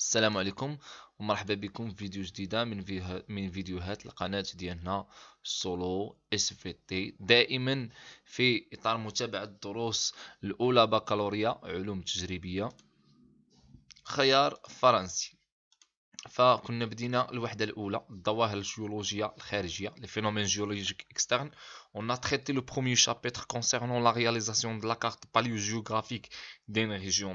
السلام عليكم ومرحبا بكم في فيديو جديدة من من فيديوهات القناة ديالنا سولو اس في تي دائما في اطار متابعة الدروس الاولى بكالوريا علوم تجريبية خيار فرنسي فكنا بدينا الوحده الاولى الظواهر الجيولوجيه الخارجيه لي فينومين جيولوجيك اكسترن on a لو le premier كونسيرنون لا رياليزاسيون réalisation de la carte paléogéographique d'une région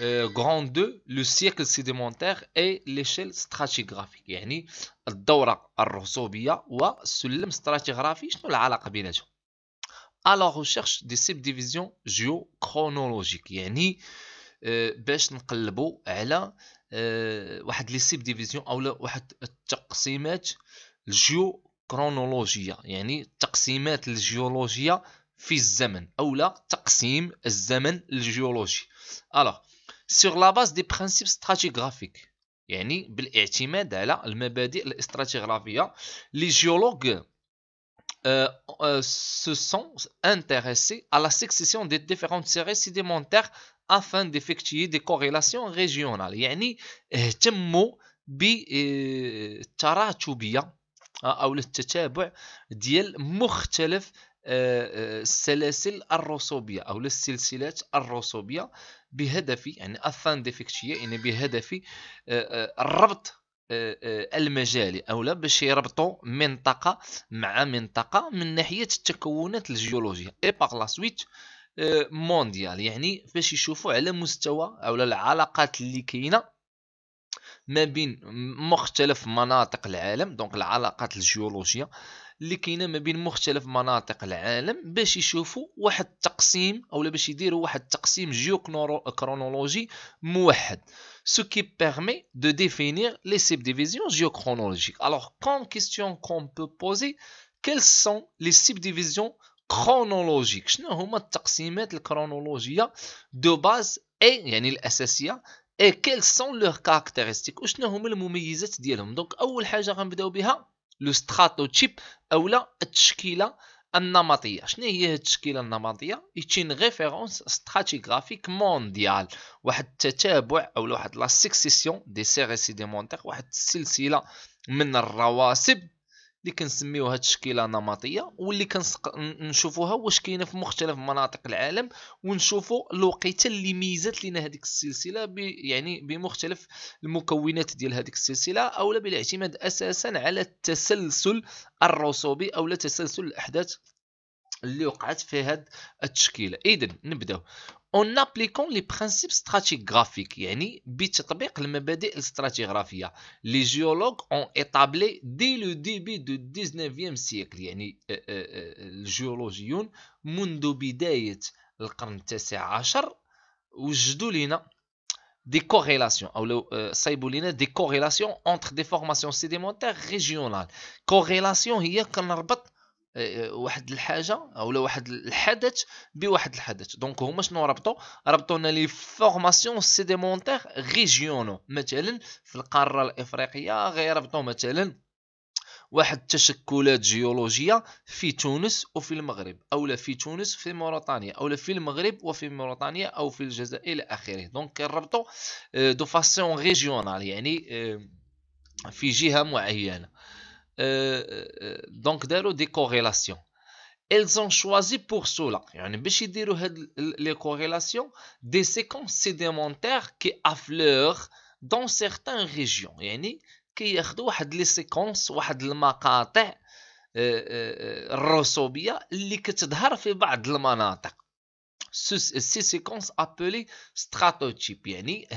euh, دو لو سيكل siècle اي ليشيل ستراتيغرافيك يعني الدورة الرسوبية والسلم ستراتيغرافي شنو العلاقة بيناتهم ريشيرش دي سيب ديفيزيون جيو كرونولوجيك يعني باش نقلبوا على euh, واحد لي سيبديفيزيون اولا واحد التقسيمات الجيو كرونولوجيه يعني التقسيمات الجيولوجيه في الزمن اولا تقسيم الزمن الجيولوجي الوغ sur la base des principes stratigraphiques les géologues euh, euh, se sont intéressés à la succession des différentes séries sédimentaires afin d'effectuer des corrélations régionales يعني اهتموا او التتابع ديال مختلف السلاسل آه، آه، الرسوبيه او السلسلات الرسوبيه بهدف يعني أثان ديفيكتيه يعني بهدف آه، الربط المجالي او لا باش يربطوا منطقه مع منطقه من ناحيه التكونات الجيولوجيه اي باغ لا سويت مونديال يعني فاش يشوفوا على مستوى او العلاقات اللي كاينه ما بين مختلف مناطق العالم دونك العلاقات الجيولوجيه اللي كاينه ما بين مختلف مناطق العالم باش يشوفوا واحد التقسيم اولا باش يديروا واحد التقسيم جيو كرونولوجي موحد دو qui لي سيب ديفيزيون جيو كرونولوجيك الوغ كون كيستيون كون بو بوزي كيل سون لي سيب ديفيزيون كرونولوجيك شنو هما التقسيمات الكرونولوجيه دو باز اي يعني الاساسيه اي كيل سون لو كاركتيرستيك وشنو هما المميزات ديالهم دونك اول حاجه غنبداو بها لو ستراتوتيب اولا التشكيله النمطيه شنو هي التشكيله النمطيه ايتين ريفيرونس ستراتيغرافيك مونديال واحد التتابع او واحد لا سيكسيسيون دي سيريسيديمونتير واحد السلسله من الرواسب اللي كنسميوها التشكيله نمطيه واللي كنشوفوها واش كاينه في مختلف مناطق العالم ونشوفوا الوقيته اللي ميزات لنا هذيك السلسله ب... يعني بمختلف المكونات ديال هذيك السلسله اولا بالاعتماد اساسا على التسلسل الرسوبي اولا تسلسل الاحداث اللي وقعت في هذه التشكيله اذا نبداو en appliquant les principes stratigraphiques, Les géologues ont établi dès le début du 19e siècle, les géologues ont établi des corrélations, euh, des corrélations entre des formations sédimentaires régionales. Corrélation, il y واحد الحاجه اولا واحد الحدث بواحد الحدث دونك هما شنو ربطوا ربطوا لنا لي فورماسيون مونتير ريجيونو مثلا في القاره الافريقيه ربطوا مثلا واحد التشكلات جيولوجيه في تونس وفي المغرب اولا في تونس في موريتانيا اولا في المغرب وفي موريتانيا او في الجزائر الى اخره دونك كنربطوا آه، دو فاسيون ريجيونال يعني آه، في جهه معينه Euh, euh, euh, donc des corrélations. Elles ont choisi pour cela, les corrélations, des séquences sédimentaires qui affleurent dans certaines régions. qui ont des séquences, ces séquences appelées stratotypes.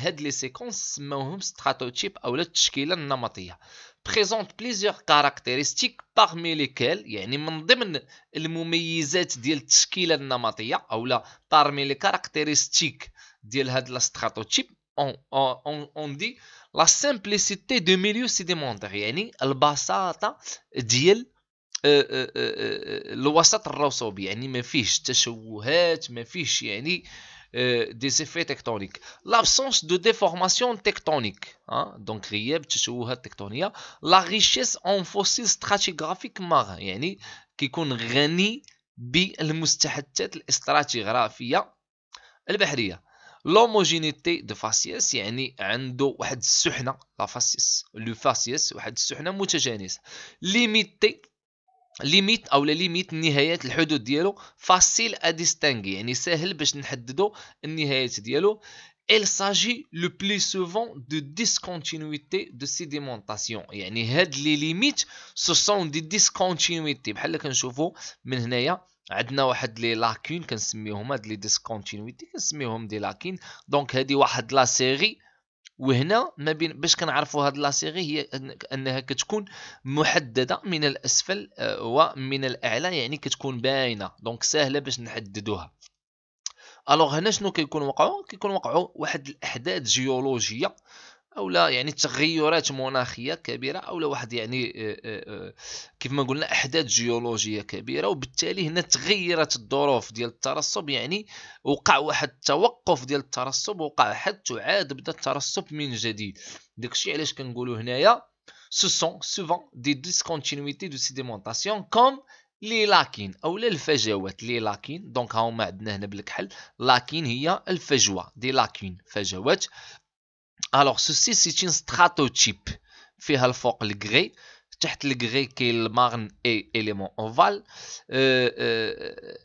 a des séquences sont stratotypes ou les des séquences présente plusieurs caractéristiques parmi lesquelles يعني من ضمن المميزات ديال التشكيله النمطيه parmi les caractéristiques ديال هذا la stratotype on, on, on dit la simplicité du milieu sédimentaire يعني البساطه ديال الوسط الرسوبي يعني ما تشوهات ما يعني Euh, des effets tectoniques l'absence de déformation tectonique hein, donc غياب التشوهات التكتونيه la richesse en fossiles stratigraphiques marins يعني كيكون غني بالمستحدثات الاستراتيغرافيه البحريه لوموجينيتي دو فاسيس يعني عنده واحد السحنه لا فاسيس لو فاسيس واحد السحنه متجانسه ليميتي ليميت او ليميت النهايات الحدود ديالو فاسيل ا ديستانغي يعني ساهل باش نحددو النهايات ديالو il s'agit le plus souvent de discontinuité de sédimentation يعني هاد لي ليميت سو سون دي ديسكونتينيتي بحال كنشوفو من هنايا عندنا واحد لي لاكين كنسميوهم هاد لي ديسكونتينيتي كنسميوهم دي لاكين دونك هادي واحد لا سيري وهنا ما بين باش كنعرفوا هاد سيغي هي انها كتكون محدده من الاسفل آه، ومن الاعلى يعني كتكون باينه دونك سهله باش نحددوها الوغ هنا شنو كيكون وقعوا كيكون وقعوا واحد الاحداث جيولوجيه او لا يعني تغيرات مناخيه كبيره او لا واحد يعني آه، آه، آه، كيف ما قلنا احداث جيولوجيه كبيره وبالتالي هنا تغيرت الظروف ديال الترسب يعني وقع واحد التوقف ديال الترسب وقع حتى عاد بدا الترسب من جديد داكشي علاش كنقولوا هنايا سو سون سوفون دي ديسكونتينيتي دو سيديمونطاسيون كوم لي لاكين او الفجوات لي لاكين دونك هاهما عندنا هنا بالكحل لاكين هي الفجوه دي لاكين فجوات الوغ سوسي ستراتو ستراتوتيب فيها الفوق الكغي تحت الكغي كاين الماغن اي اليمون اوفال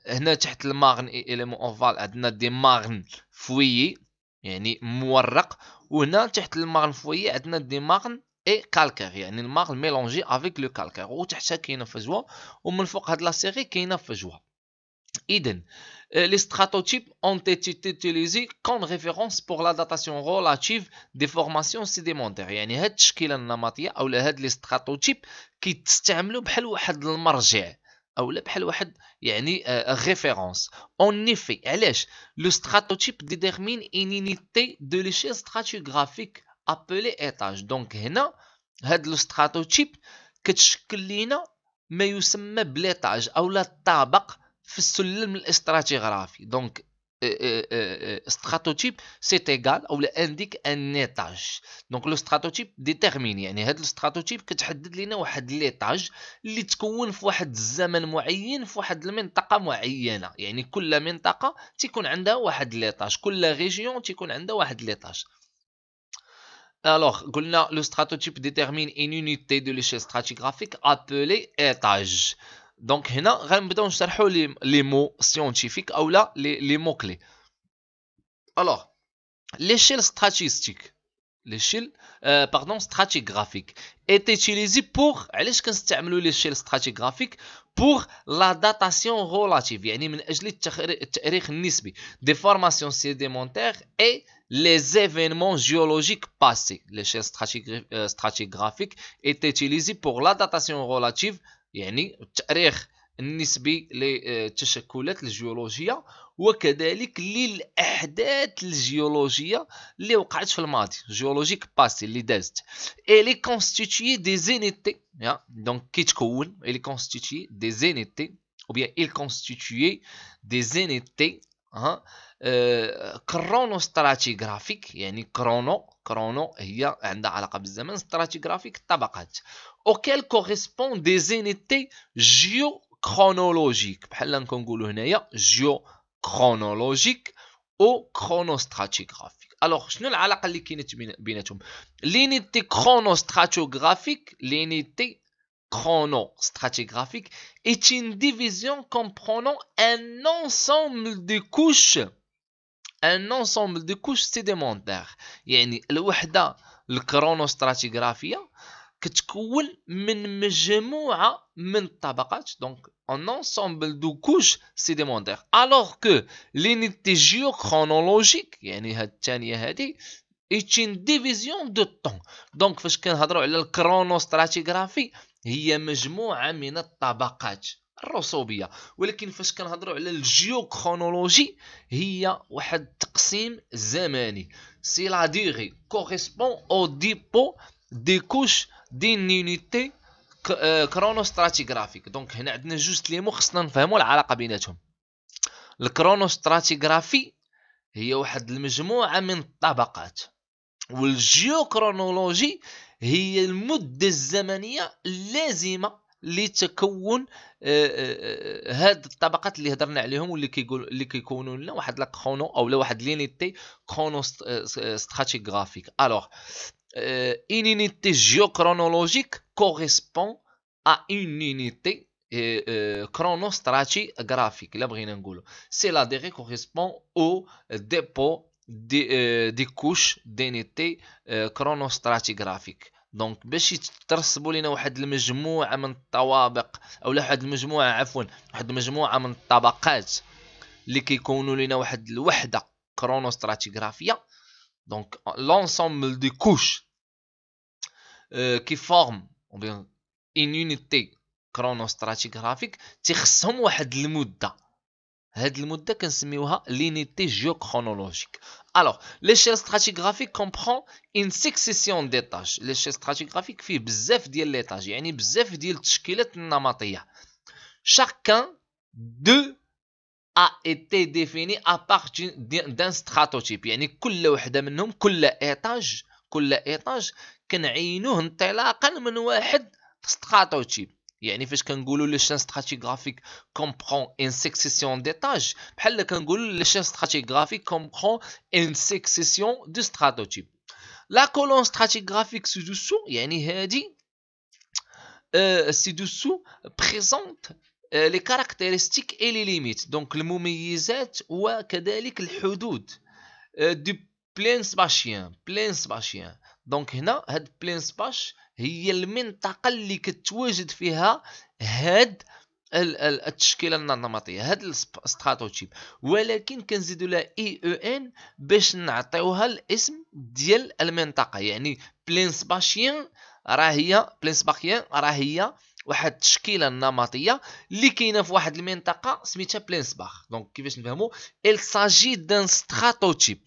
هنا تحت الماغن اي اليمون اوفال عندنا دي ماغن فويي يعني مورق وهنا تحت الماغن فويي عندنا دي ماغن اي كالكير يعني الماغن ميلونجي افيك لو كالكير وتحتها كاينه فجوه ومن فوق هاد لا سيري كاينه فجوه إذن les stratotypes ont été utilisés comme référence pour la datation relative des formations sédimentaires يعني هاد التشكيله النمطيه اولا هاد لي stratotypes كيتستعملوا بحال واحد المرجع اولا بحال واحد يعني ريفيرونس اون ايفي علاش لو stratotype détermine une unité de l'échelle stratigraphique appelée étage دونك هنا هاد لو stratotype كتشكل لينا ما يسمى بليتاج اولا الطابق في السلم الاستراتيغرافي دونك استراتوتيب سيت تيغال او انديك ان نيتاج دونك لو استراتوتيب ديتيرميني يعني هاد الاستراتوتيب كتحدد لينا واحد ليتاج اللي تكون في واحد الزمن معين في واحد المنطقه معينه يعني كل منطقه تيكون عندها واحد ليتاج كل ريجيون تيكون عندها واحد ليتاج قلنا لو استراتوتيب ديتيرمين ان يونيتي دو ليشي استراتيغرافيك appelée ايطاج Donc, هنا je vais vous لي les mots scientifiques, ou les mots clés. Alors, l'échelle l'échelle euh, stratigraphique est utilisée pour l'échelle stratigraphique pour la datation relative يعني من اجل des formations sédimentaires et les événements géologiques passés l'échelle euh, stratigraphique est utilisée pour la datation relative يعني التأريخ النسبي للتشكلات الجيولوجية وكذلك للأحداث الجيولوجية اللي وقعت في الماضي جيولوجيك باسي اللي دازت إلي كونستيتيي دي زينيتي دونك كيتكون إلي كونستيتيي دي زينيتي أو بيان الي كونستيتيي دي زينيتي ها كرونو ستراتيغرافيك يعني كرونو كرونو هي عندها علاقه بالزمن ستراتيغرافيك الطبقات auxquelles correspondent des unités géochronologiques. géochronologiques ou chronostratigraphiques. Alors, je ne L'unité chronostratigraphique, l'unité chronostratigraphique est une division comprenant un ensemble de couches un ensemble de couches sédimentaires. a l'unité chronostratigraphie. كتكون من مجموعه من الطبقات دونك ان انسامبل دو كوش سيديموندير الوغ كو لينيتي كرونولوجيك يعني هاد الثانيه هادي ايتين ديفيزيون دو طون دونك فاش كنهضروا على الكرونو ستراتيغرافي هي مجموعه من الطبقات الرسوبيه ولكن فاش كنهضروا على الجيو كرونولوجي هي واحد التقسيم زمني سي لا ديغي كوريسبون او ديبو دي كوش دين نيونيتي آه، ستراتيغرافيك دونك هنا عندنا جوج مو خصنا نفهموا العلاقه بيناتهم الكرونو ستراتيغرافي هي واحد المجموعه من الطبقات والجيوكرونولوجي هي المده الزمنيه اللازمه لتكون آه، آه، هاد الطبقات اللي هضرنا عليهم واللي كيقول اللي كيكونوا لنا واحد لا كرونو او لا واحد لينيتي كرونو استراتيغرافيك الوغ euh, une unité géochronologique correspond à une unité euh, chronostratigraphique. C'est la durée correspond au dépôt des, euh, des couches d'unités chronostratigraphiques. دونك باش يترسبوا لنا واحد المجموعه من الطوابق او واحد المجموعه عفوا واحد المجموعه من الطبقات اللي كيكونوا لنا واحد الوحده كرونوستراتيغرافيه دونك لونسومبل دي كوش آه، كي فورم اون يونيتي كرونو ستراتيغرافيك تيخصهم واحد المده هاد المده كنسميوها لينيتي جيو كرونولوجيك الوغ ليشيل ستراتيغرافيك كومبرون ان سيكسيسيون دي لي ليشيل ستراتيغرافيك فيه بزاف ديال لي تاج يعني بزاف ديال التشكيلات النمطيه شاكان دو a été défini à partir d'un stratotype يعني كل وحده منهم كل étage, كل étage كنعينوه انطلاقا من واحد ستراتوتيب يعني فاش كنقولوا لي شان ستراتيغرافيك كومبرون ان سيكسيسيون ديتاج بحال كنقولوا لي شان ستراتيغرافيك كومبرون ان سيكسيسيون دو ستراتوتيب لا كولون ستراتيغرافيك سي دوسو يعني هادي آه، سي دوسو بريزونت لي كاركتيرستيك اي لي ليميت دونك المميزات وكذلك الحدود دو بلان سباشيان بلان سباشيان دونك هنا هاد بلين سباش هي المنطقه اللي كتواجد فيها هاد التشكيله النمطيه هاد الاستراتوتيب ولكن كنزيدو لها اي e او e ان باش نعطيوها الاسم ديال المنطقه يعني بلين سباشيان راه هي بلين سباخيان راه هي واحد التشكيله النمطية اللي كاينه في واحد المنطقه سميتها بلين سباخ دونك كيفاش نفهمو ساجي دان ستراتو stratotype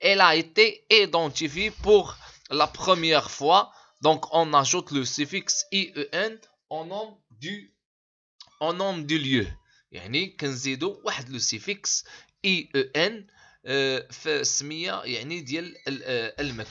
Elle a été identifiée pour la première fois. Donc, on ajoute le suffixe IEN en nom du lieu. Il y a 15 000 ou le suffixe IEN qui est le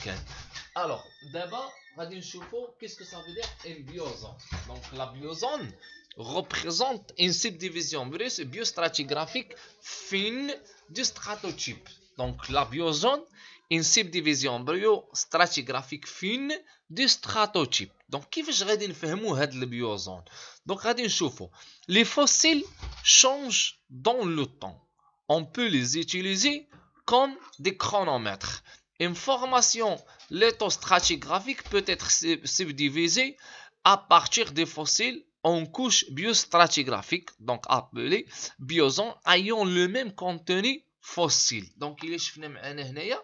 Alors, d'abord, on va voir qu'est-ce que ça veut dire une biosone. Donc, la biosone représente une subdivision biostratigraphique fine du stratotype. Donc la biozone, une subdivision stratigraphique fine du stratotype. Donc كيفاش dire نفهموا le biozone Donc غادي نشوفوا les fossiles changent dans le temps. On peut les utiliser comme des chronomètres. Une formation léto-stratigraphique peut être subdivisée à partir des fossiles en couches biostratigraphiques, donc appelées biozones, ayant le même contenu فوسيل دونك الا شفنا معنا هنايا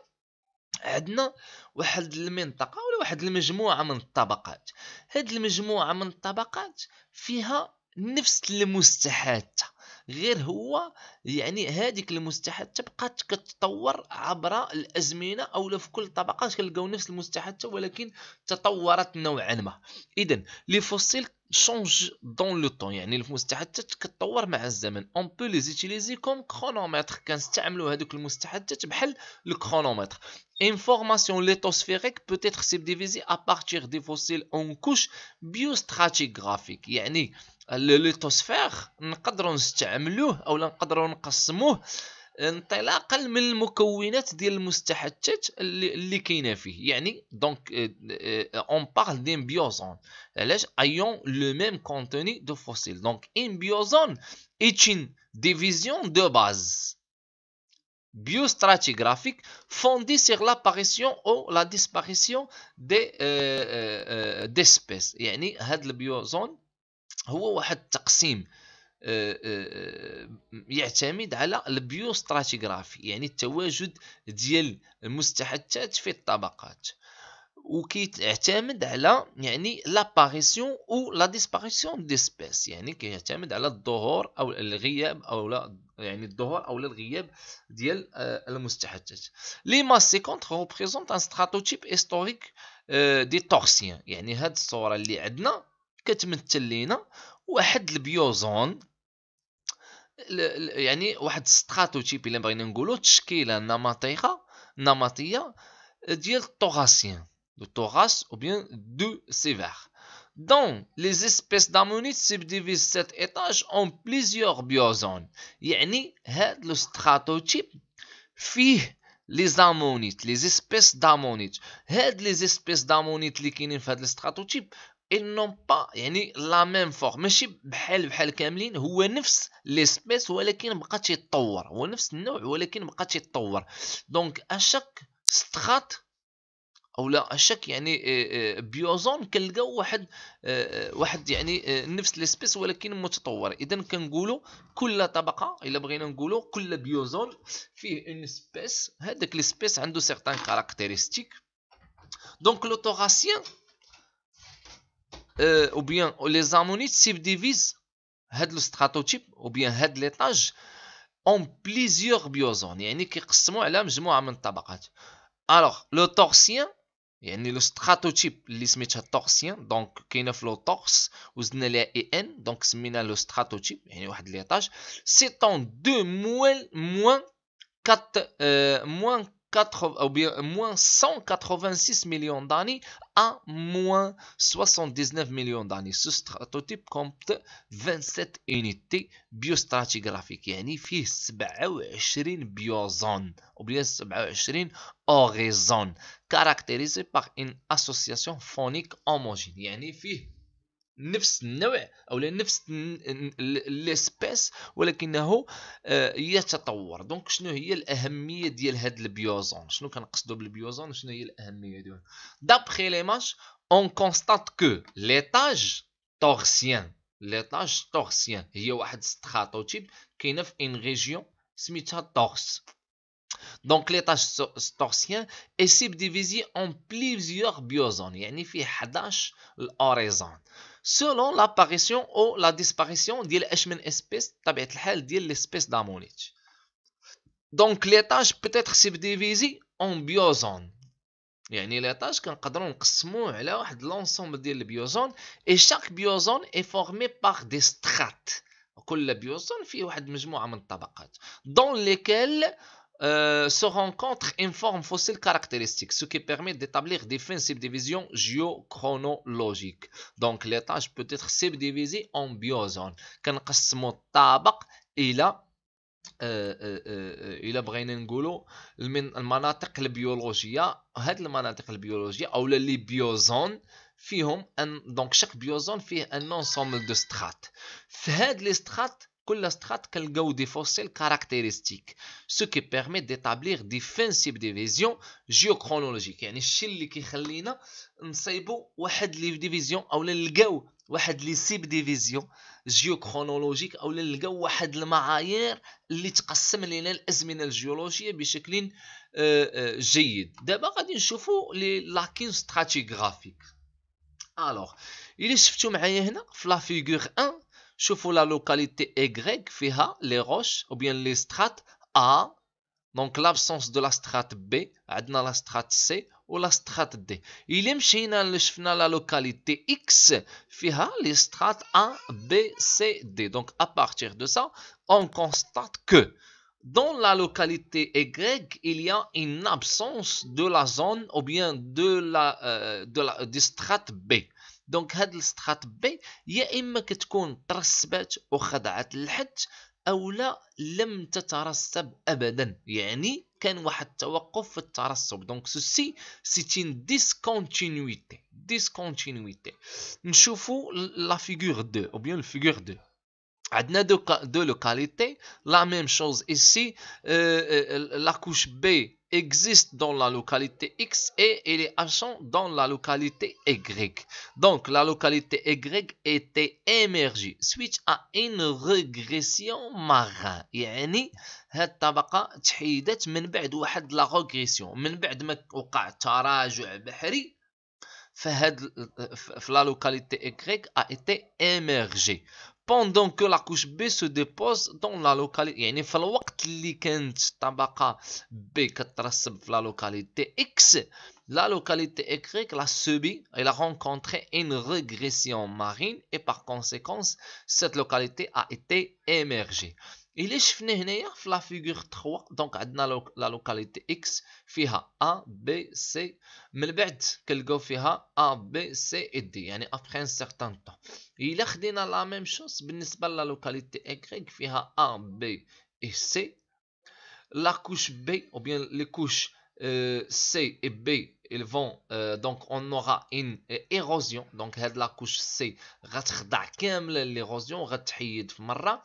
عندنا واحد المنطقه ولا واحد المجموعه من الطبقات هاد المجموعه من الطبقات فيها نفس المستحاثه غير هو يعني هذيك المستحثه بقات كتطور عبر الازمنه او في كل طبقه كنلقاو نفس المستحثه ولكن تطورت نوعا ما اذا لي فوسيل شونج دون لو طون يعني المستحدثات كتطور مع الزمن اون بو لي زوتيليزي كوم كرونومتر كنستعملوا هذوك المستحدثات بحال الكرونومتر انفورماسيون ليتوسفيريك بوتيتر ديفيزي ا بارتير دي فوسيل اون كوش بيوستراتيغرافيك يعني الليتوسفير نقدروا نستعملوه او نقدروا نقسموه انطلاقا من المكونات ديال المستحدثات اللي, اللي كاينه فيه يعني دونك اون بارل دي بيوزون علاش ايون لو ميم كونتوني دو فوسيل دونك ان بيوزون ايتشين ديفيزيون دو باز biostratigraphique fondée sur l'apparition ou la disparition des euh, euh, euh d'espèces يعني هاد البيوزون هو واحد التقسيم آه، آه، آه، يعتمد على البيو ستراتيغرافي يعني التواجد ديال المستحدثات في الطبقات وكيعتمد على يعني لاباريسيون او لا ديسباريسيون ديسبيس يعني كيعتمد على الظهور او الغياب او لا يعني الظهور او الغياب ديال المستحدثات لي ماسي كونت ريبريزونت ان ستراتوتيب هيستوريك دي تورسيان يعني هاد الصوره اللي عندنا كتمثل لينا واحد البيوزون يعني واحد الستراتوتيب الا بغينا نقولو تشكيله نمطيه نمطيه ديال الطوغاسيان دو توغاس او بيان دو سيفير لي les دامونيت سيب ديفيز سات étage اون بليزيوغ بيوزون يعني هذا الستراتوتيب فيه لي زامونيت لي espèces دامونيت هاد لي espèces دامونيت اللي كاينين في هاد تيب et non pas يعني لا ميم فور ماشي بحال بحال كاملين هو نفس ليسبيس ولكن بقى تيتطور هو نفس النوع ولكن بقى تيتطور دونك اشاك سترات او لا اشاك يعني بيوزون آه، آه، كنلقاو واحد آه، واحد يعني نفس ليسبيس ولكن متطور اذا كنقولوا كل طبقه الا بغينا نقولوا كل بيوزون فيه اون سبيس هذاك ليسبيس عنده سيغتان كاركتيرستيك دونك لو Euh, ou bien les ammonites s'divisent had le stratotype ou bien had l'étage en plusieurs biozones alors le torsien يعني le stratotype اللي سميت هاد torsien donc كاينه في لو tors وزدنا ليه n donc سمينا لو stratotype يعني واحد l'étage c'est ton 2 4 ou bien, moins 186 millions d'années à moins 79 millions d'années. Ce stratotype compte 27 unités biostratigraphiques يعني فيه 27 biozone ou bien 27 horizon Caractérisé par une association phonique homogène يعني نفس النوع او نفس ليسبيس ولكنه آه، يتطور دونك شنو هي الاهميه ديال هاد البيوزون شنو كنقصدوا بالبيوزون شنو هي الاهميه ديالو دابخي لي ماش اون كونستات كو ليتاج تورسيان ليتاج تورسيان هي واحد ستراتوتيب كاينه في ان ريجيون سميتها تورس دونك ليتاج تورسيان اي سيب ديفيزي اون بليزيوغ بيوزون يعني فيه 11 الاوريزون selon l'apparition ou la disparition ديال اش من espèce طبيعه الحال ديال l'espèce d'ammonite دونك l'étage peut être subdivisé en biozone. يعني l'étage كنقدروا نقسموه على واحد لونسومبل ديال البيوزون اي شاك بيوزون اي فورمي باغ دي سترات كل بيوزون فيه واحد مجموعه من الطبقات دون ليكيل euh, se rencontrent forme fossile caractéristique, ce qui permet d'établir des fins subdivisions géochronologiques. Donc l'étage peut être subdivisé en biozone. Quand on biozones. كنقسموا الطابق الى الا بغينا نقولوا من المناطق البيولوجيه هاد المناطق البيولوجيه اولا لي بيوزون فيهم ان دونك شق بيوزون فيه ان انسومبل دو سترات في هاد لي سترات كل سترات كنلقاو دي فوسيل كاركتيرستيك سو كي بيرمي ديتابليغ دي فانسيب ديفيزيون جيوكرونولوجيك يعني الشيء اللي كيخلينا نصيبو واحد لي ديفيزيون او نلقاو واحد لي سيب ديفيزيون جيوكرونولوجيك او نلقاو واحد المعايير اللي تقسم لنا الازمنه الجيولوجيه بشكل آه، آه، جيد دابا غادي نشوفو لي لاكين ستراتيغرافيك الوغ الى شفتو معايا هنا في لا فيغور 1 la localité Y, a les roches, ou bien les strates A, donc l'absence de la strate B, Adna la strate C ou la strate D. Il y a la localité X, a les strates A, B, C, D. Donc à partir de ça, on constate que dans la localité Y, il y a une absence de la zone ou bien de la, euh, de la strate B. دونك هاد الاستخات بي يا اما كتكون ترسبات وخضعت للحد او لا لم تترسب ابدا يعني كان واحد التوقف في الترسب دونك سوسي سيتين ديسكونتينويتي ديسكونتينويتي نشوفو لا فيغور دو او بيان الفيغور دو عندنا دو دو لوكاليتي لا ميم شوز ايسي لا كوش بي existe dans la localité X et il est absent dans la localité Y. Donc la localité Y était émergée suite à une régression marin. يعني هذه الطبقة تحيدت من بعد واحد لا ريغريسيون من بعد ما وقع تراجع بحري فهاد في لا لوكاليتي إكغيك a été émergée pendant que la couche B se dépose dans la localité il y a une كانت que B la localité X la localité Y a subi elle a rencontré une régression marine et par conséquence cette localité a été émergée il شفنا ici, dans la figure 3 donc la localité X il A, B, C, B, C. من بعد كنلقاو فيها a A B C et يعني après un certain temps. الا خدينا لا ميم شوز بالنسبه لوكاليتي اكغيك فيها ا بي اي سي لا كوش بي او بيان لي كوش سي اي بي ils vont euh, donc on aura une érosion donc هاد لا كوش سي غتخضع كامله للايروزيون غتحيد في مره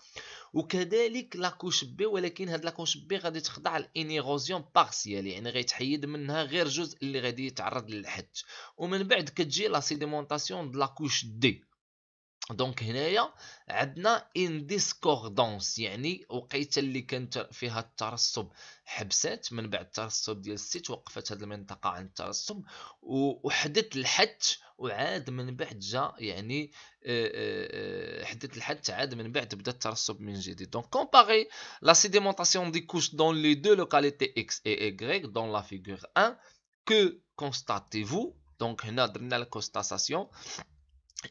وكذلك لا كوش بي ولكن هاد لا كوش بي غادي تخضع لانيروزيون بارسيال يعني غيتحيد منها غير جزء اللي غادي يتعرض للحد ومن بعد كتجي لا سيديمونطاسيون د لا كوش دي دونك هنايا عندنا ان ديسكوردونس يعني وقيته اللي كانت فيها الترسب حبسات من بعد الترسب ديال السيت وقفت هذه المنطقه عن الترسب وحدت الحد وعاد من بعد جا يعني آه، آه، حدت الحد عاد من بعد بدا الترسب من جديد دونك كومباري لا سيديمونطاسيون دي كوش دون لي دو لوكاليتي اكس اي اي دون لا فيغور 1 كو كونستاتيفو دونك هنا درنا لا كونستاتاسيون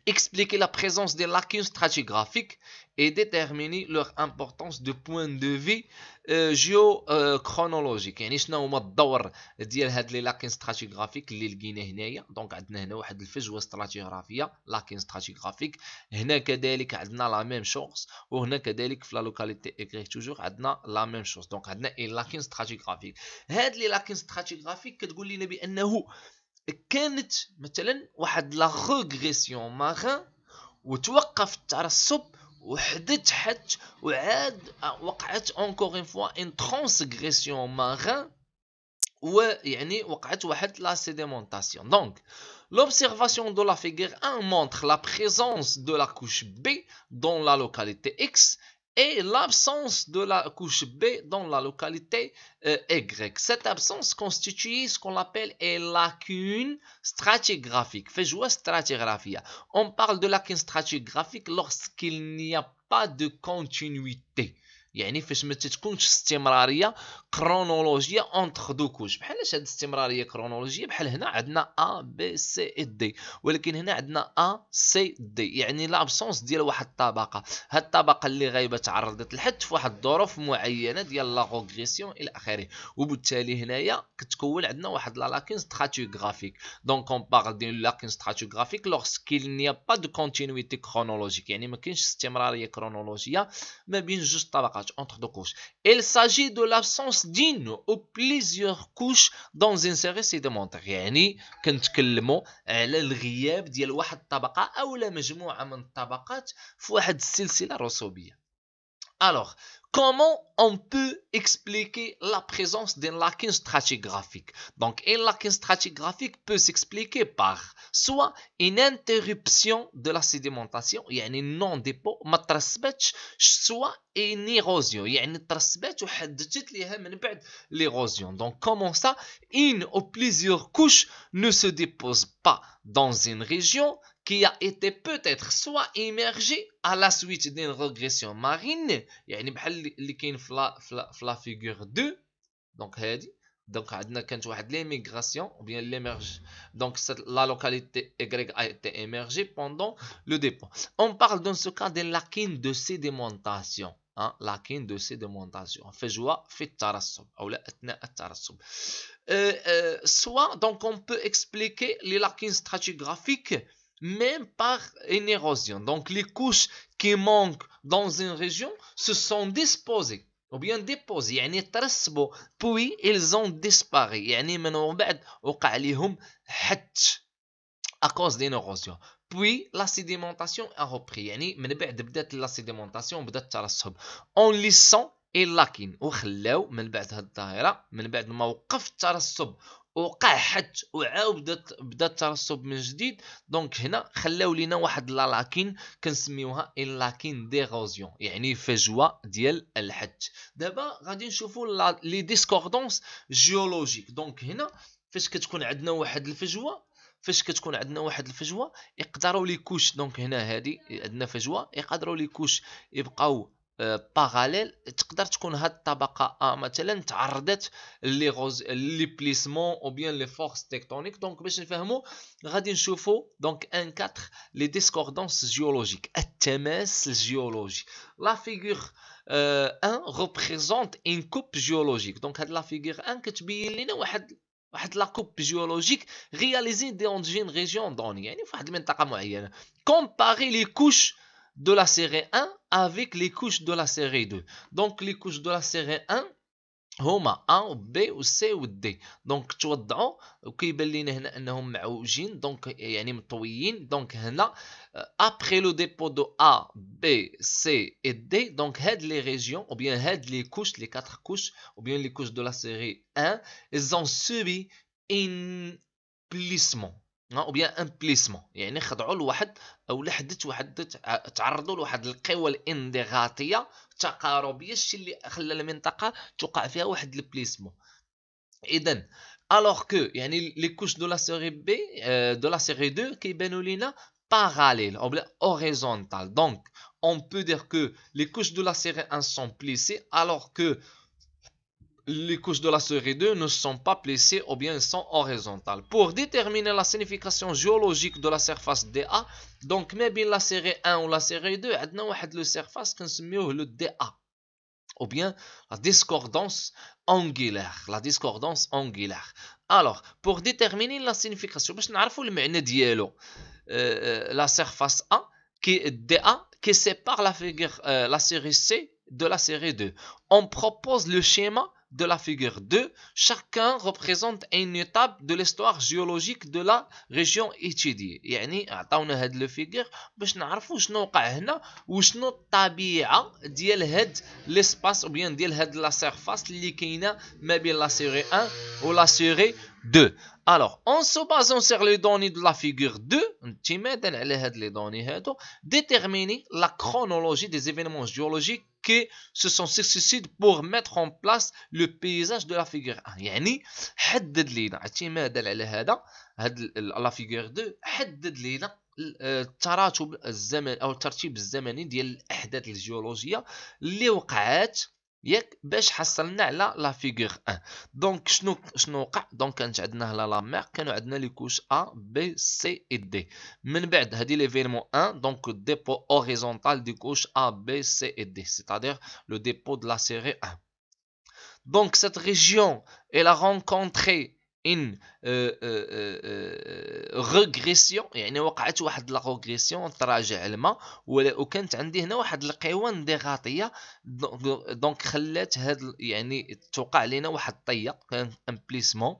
expliquer la présence des lacunes stratigraphiques et déterminer leur importance du point de vue euh, géochronologique. Et nous avons d'abord dit que les lacunes stratigraphiques sont les guinées. Donc, nous avons une les lacunes stratigraphiques. Nous avons la même chose. Ou nous avons la localité écrite toujours la même chose. Donc, nous avons une lacune stratigraphique. Les lacunes stratigraphiques, nous avons dit que كانت مثلا واحد لا روغريسيون ماغا وتوقف التعصب وحدت حت وعاد وقعت اونكور اون فوا ان ترانسغريسيون ماغا ويعني وقعت واحد لا سيديمونتاسيون دونك L'observation de la figure 1 montre la présence de la couche B dans la localité X et l'absence de la couche B dans la localité euh, Y. Cette absence constitue ce qu'on appelle une lacune stratigraphique. Fais jouer On parle de lacune stratigraphique lorsqu'il n'y a pas de continuité. يعني فاش ما تتكونش استمراريه كرونولوجيه اونت دو كوش بحال هاد الاستمراريه كرونولوجيه بحال هنا عندنا ا بي سي اي دي ولكن هنا عندنا ا سي دي يعني لابسونس ديال واحد الطبقه هاد الطبقه اللي غايبه تعرضت لحد في واحد الظروف معينه ديال لا روغريسيون الى اخره وبالتالي هنايا كتكون عندنا واحد لا لاكين ستراتيغرافيك دونك اون بارل دي لاكين ستراتيغرافيك لورسكيل نيا با دو كونتينيتي كرونولوجيك يعني ما كاينش استمراريه كرونولوجيه ما بين جوج طبقات entre deux couches. Il s'agit de l'absence d'une ou plusieurs couches dans une série sédimentaire يعني كنتكلموا على الغياب ديال واحد الطبقه او مجموعه من الطبقات في واحد السلسله رسوبيه alors, comment on peut expliquer la présence d'un lacune stratigraphique Donc, un lacune stratigraphique peut s'expliquer par soit une interruption de la sédimentation, il y a un non-dépôt, soit une érosion, il y a une l'érosion. Donc, comment ça Une ou plusieurs couches ne se déposent pas dans une région, qui a été peut-être soit émergé à la suite d'une régression marine, يعني بحال اللي كاين في لا figure 2 donc هادي donc عندنا كانت واحد l'émigration ou bien donc la Y a été émergée pendant le dépôt. On parle dans ce cas des lacune de sédimentation. Hein, lacune de sédimentation. On fait الترسب أو الترسب. soit donc on peut expliquer les lacunes stratigraphiques même par une érosion. Donc les couches qui manquent dans une région se sont disposées ou bien déposées, puis ils ont disparu يعني من بعد à cause d'une érosion. Puis la sédimentation a repris يعني من بعد la sédimentation en laissant et lakin وقحت وعاودت بدا الترسب من جديد دونك هنا خلاو لينا واحد لا لاكين كنسميوها لاكين ديغوزيون يعني فجوه ديال الحد دابا غادي نشوفوا لي ديسكوردونس جيولوجيك دونك هنا فاش كتكون عندنا واحد الفجوه فاش كتكون عندنا واحد الفجوه يقدروا لي كوش دونك هنا هذه عندنا فجوه يقدروا لي كوش يبقاو parallèle, les plissements ou bien les forces tectoniques. Donc, M. Fermo, Radin Choufou, donc 1, 4, les discordances géologiques. La figure 1 représente une coupe géologique. Donc, la figure 1, c'est la coupe géologique réalisée dans une région. Il comparer les couches de la série 1 avec les couches de la série 2. Donc les couches de la série 1 هما ا و ou و ou و Donc, دونك توضعوا وكيبان لينا donc انهم معوجين a يعني مطويين donc هنا euh, après le dépôt de A, B, C et D, donc هاد les régions, ou bien هاد les couches, les 4 couches, ou bien les couches de la série 1 ils ont subi un plissement. او بيان ان بليسمون يعني خضعوا لواحد او لحدت واحد تعرضوا لواحد القوى الانضغاطيه تقاربيه الشيء اللي خلى المنطقه توقع فيها واحد البليسمون اذا الوغ كو يعني لي كوش دو لا سيري بي دو لا سيري دو كيبانوا لينا باراليل او بلا اوريزونتال دونك اون بو دير كو لي كوش دو لا سيري ان سون بليسي الوغ كو les couches de la série 2 ne sont pas placées ou bien sont horizontales. Pour déterminer la signification géologique de la surface DA, donc même la série 1 ou la série 2, on a une surface qu'on s'appelle le DA. Ou bien la discordance angulaire. La discordance angulaire. Alors, pour déterminer la signification, je vais le euh, euh, la surface A, qui est DA, qui sépare la, figure, euh, la série C de la série 2. On propose le schéma de la figure 2, chacun représente une étape de l'histoire géologique de la région étudiée يعني عطاونا هاد لو فيغور باش نعرفوا شنو وقع هنا وشنو الطبيعه ديال هاد ليسباس او بيان ديال هاد لا سيرفاس اللي كاينه ما بين لا سيري 1 ولا سيري 2. Alors, en se basant sur les données de la figure 2, les données, déterminer la chronologie des événements géologiques qui se sont succédés pour mettre en place le paysage de la figure 1. يعني حدد لينا اعتمادا على هذا la figure 2 حدد لينا التراتب الزمن او الترتيب الزمني ديال الاحداث الجيولوجيه اللي وقعات la figure 1. Donc, a la a les couches A, B, C et D. Nous l'événement 1. Donc, dépôt horizontal des couches A, B, C et D. C'est-à-dire le dépôt de la série 1. Donc, cette région est la rencontrée. ان ريغريسيون euh, euh, euh, يعني وقعت واحد لا ريغريسيون تراجع الماء وكانت عندي هنا واحد القيوان ديغاطيه دونك خلات هاد يعني توقع لينا واحد الطيه كان امبليسمون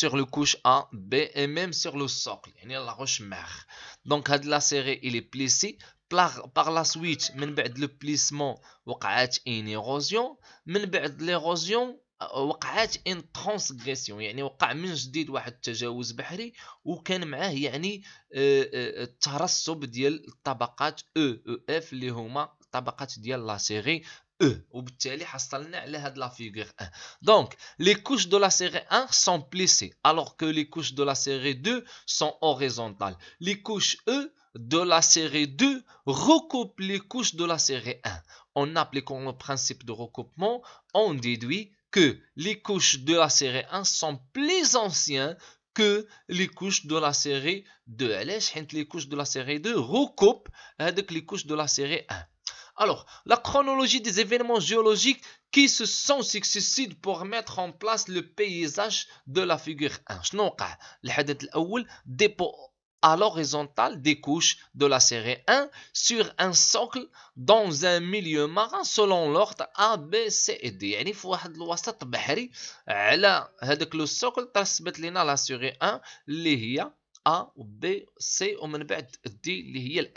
sur le couche A, B et même sur le socle, يعني la roche mère. Donc هاد la série il est plissé par, par la suite من بعد le plissement وقعت une érosion من بعد l'érosion وقعت ان ترانسغريسيون يعني وقع من جديد واحد التجاوز بحري وكان معاه يعني الترسب ديال الطبقات او او اف اللي هما الطبقات ديال لا سيري او وبالتالي حصلنا على هاد لا فيغور 1 دونك لي كوش دو لا سيري 1 سون بليسي alors que les couches de la série 2 sont horizontales لي كوش او de la série 2 recoupe les couches de la série 1. En appliquant le principe de recoupement, on déduit que les couches de la série 1 sont plus anciennes que les couches de la série 2. les couches de la série 2 recoupent hein, avec les couches de la série 1. Alors, la chronologie des événements géologiques qui se sont succédés pour mettre en place le paysage de la figure 1. شنو dépôt à l'horizontale des couches de la série 1 sur un socle dans un milieu marin selon l'ordre A, B, C et D يعني في واحد الوسط بحري على هذاك لو سوكل 1 اللي هي A B C D اللي هي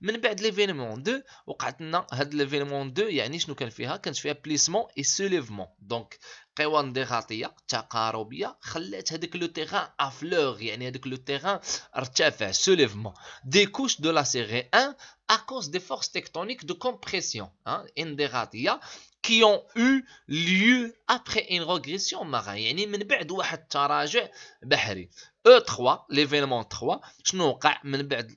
من بعد 2 وقعت هاد 2 يعني شنو كان فيها فيها le terrain تقاربيه خلات هذاك لو تيغان افلوغ يعني هذاك لو تيغان ارتفع سوليفمون 1 à cause des forces tectoniques de compression, hein, qui ont eu lieu après une régression marine. من بعد واحد التراجع بحري. E3, l'événement 3, شنو وقع من بعد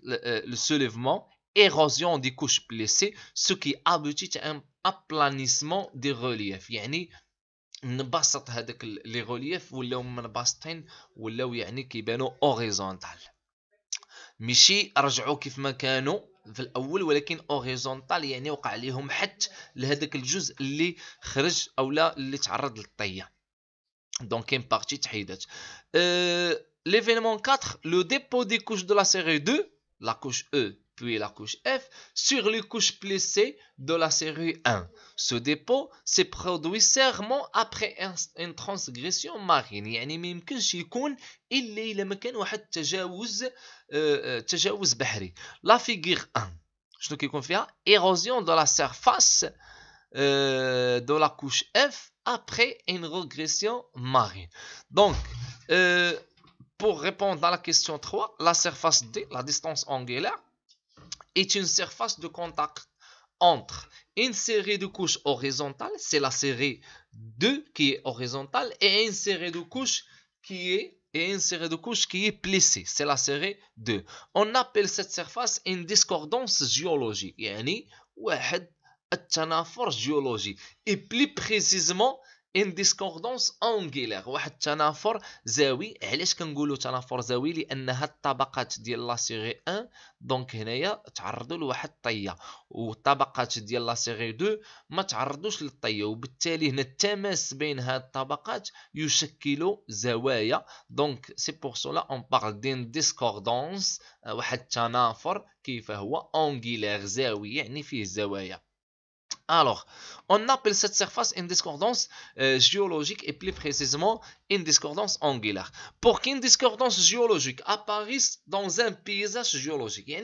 le soulèvement, érosion des couches blessées, ce qui aboutit à un aplanissement des reliefs. يعني نبسط هذاك لي غولييف ولاو منبسطين ولاو يعني كيبانو اوريزونتال ماشي رجعوا كيف ما كانوا في الاول ولكن اوريزونتال يعني وقع عليهم حتى لهذاك الجزء اللي خرج او لا اللي تعرض للطيه دونك كاين بارتي تحيدات أه ليفينمون 4 لو ديبو دي كوش دو لا سيري 2 لا كوش او puis la couche F sur les couches C de la série 1. Ce dépôt s'est produit serment après une transgression marine يعني ما يمكنش يكون كان واحد تجاوز تجاوز بحري La figure 1 je كيكون à érosion de la surface euh, de la couche F après une régression marine. Donc euh, pour répondre à la question 3, la surface D, la distance angulaire, est une surface de contact entre une série de couches horizontales, c'est la série 2 qui est horizontale, et une série de couches qui est et une série de couches qui est plissée, c'est la série 2. On appelle cette surface une discordance géologique, géologique. Et plus précisément, ان ديسكوردونس انغيلير واحد التنافر زاوي علاش كنقولوا تنافر زاوي لانها الطبقات ديال لا سيغي 1 دونك هنايا تعرضوا لواحد الطيه والطبقات ديال لا سيغي 2 ما تعرضوش للطيه وبالتالي هنا التماس بين هاد الطبقات يشكل زوايا دونك سي بور سولا اون بارل دين ديسكوردونس واحد التنافر كيف هو انغيلير زاوي يعني فيه زوايا Alors, on appelle cette surface une discordance euh, géologique et plus précisément une discordance angulaire. Pour qu'une discordance géologique apparaisse dans un paysage géologique, euh,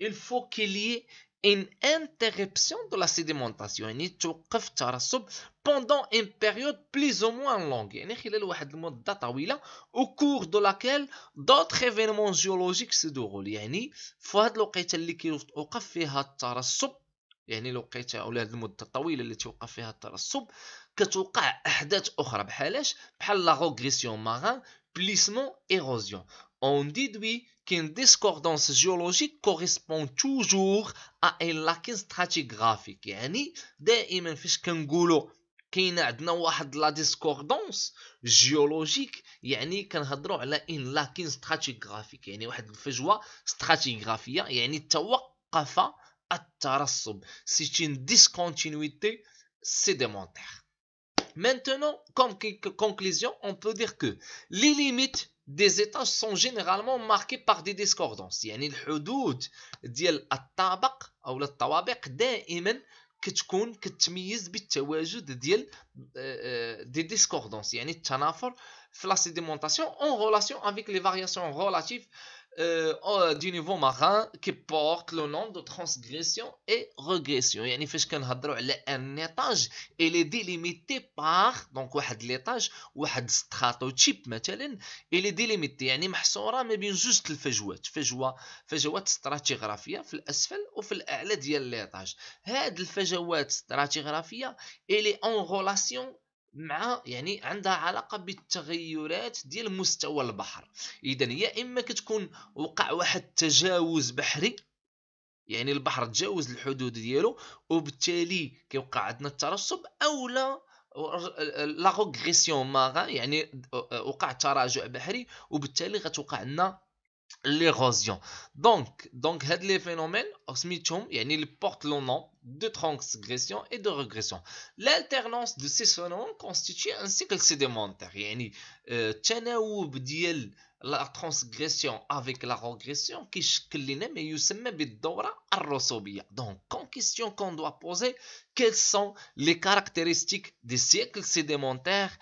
il faut qu'il y ait ان انتربسيون دو لا سيديمونتاسيون يعني توقف الترسب بوندون ان بيريود بليز او موان لونغ يعني خلال واحد المدة طويلة او كور دو لاكيل d'autres ايفينمون جيولوجيك سي دوغول يعني في هاد الوقيته اللي كيوقف فيها الترسب يعني الوقيته او هاد المده الطويله اللي توقف فيها الترسب كتوقع احداث اخرى بحالاش بحال لا روغريسيون مارين بليسمون ايروزيون اون ديدوي qu'une discordance géologique correspond toujours à une lacune stratigraphique يعني دائما فاش كنقولوا كاين عندنا واحد لا ديسكوردونس جيولوجيك يعني كنهضروا على ان لاكين ستراتيغرافيك يعني واحد الفجوه ستراتيغرافيه يعني توقف الترسب سي اون ديسكونتينيتي sédimentaire Maintenant, comme conclusion, on peut dire que les limites des étages sont généralement marqués par des discordances يعني الحدود ديال الطابق أو الطوابق دائما كتكون كتميز بالتواجد ديال des discordances. يعني التنافر في euh, du niveau marin qui porte le nom de transgression et régression يعني فاش كنهضروا على ان نيطاج الي ديليميتي بار دونك واحد ليطاج واحد استراتوتيب مثلا الي ديليميتي يعني محصوره ما بين جوج الفجوات فجوه فجوات استراتيغرافيه في الاسفل وفي الاعلى ديال ليطاج هاد الفجوات استراتيغرافيه الي اون غولاسيون مع يعني عندها علاقه بالتغيرات ديال مستوى البحر اذا يا اما كتكون وقع واحد تجاوز بحري يعني البحر تجاوز الحدود ديالو وبالتالي كيوقع عندنا الترسب اولا لا روغريسيون ماغا يعني وقع تراجع بحري وبالتالي غتوقع لنا l'érosion. Donc, donc, les phénomènes, y portent le nom de transgression et de régression. L'alternance de ces phénomènes constitue un cycle sédimentaire, euh, la transgression avec la régression, qui Donc, en question qu'on doit poser, quelles sont les caractéristiques des cycles sédimentaires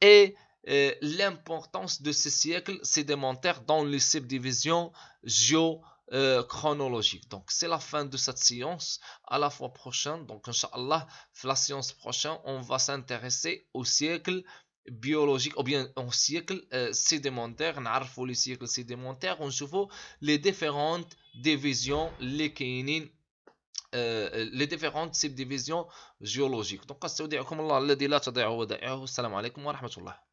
et l'importance de ces siècles sédimentaires dans les subdivisions géochronologiques. Euh, donc, c'est la fin de cette science. À la fois prochaine, donc, Inch'Allah, la science prochaine, on va s'intéresser au siècle biologique ou bien au siècle euh, sédimentaire, on les siècles sédimentaires, on voit les différentes divisions, les euh, les différentes subdivisions géologiques. Donc, assalamu alaikum wa rahmatullah.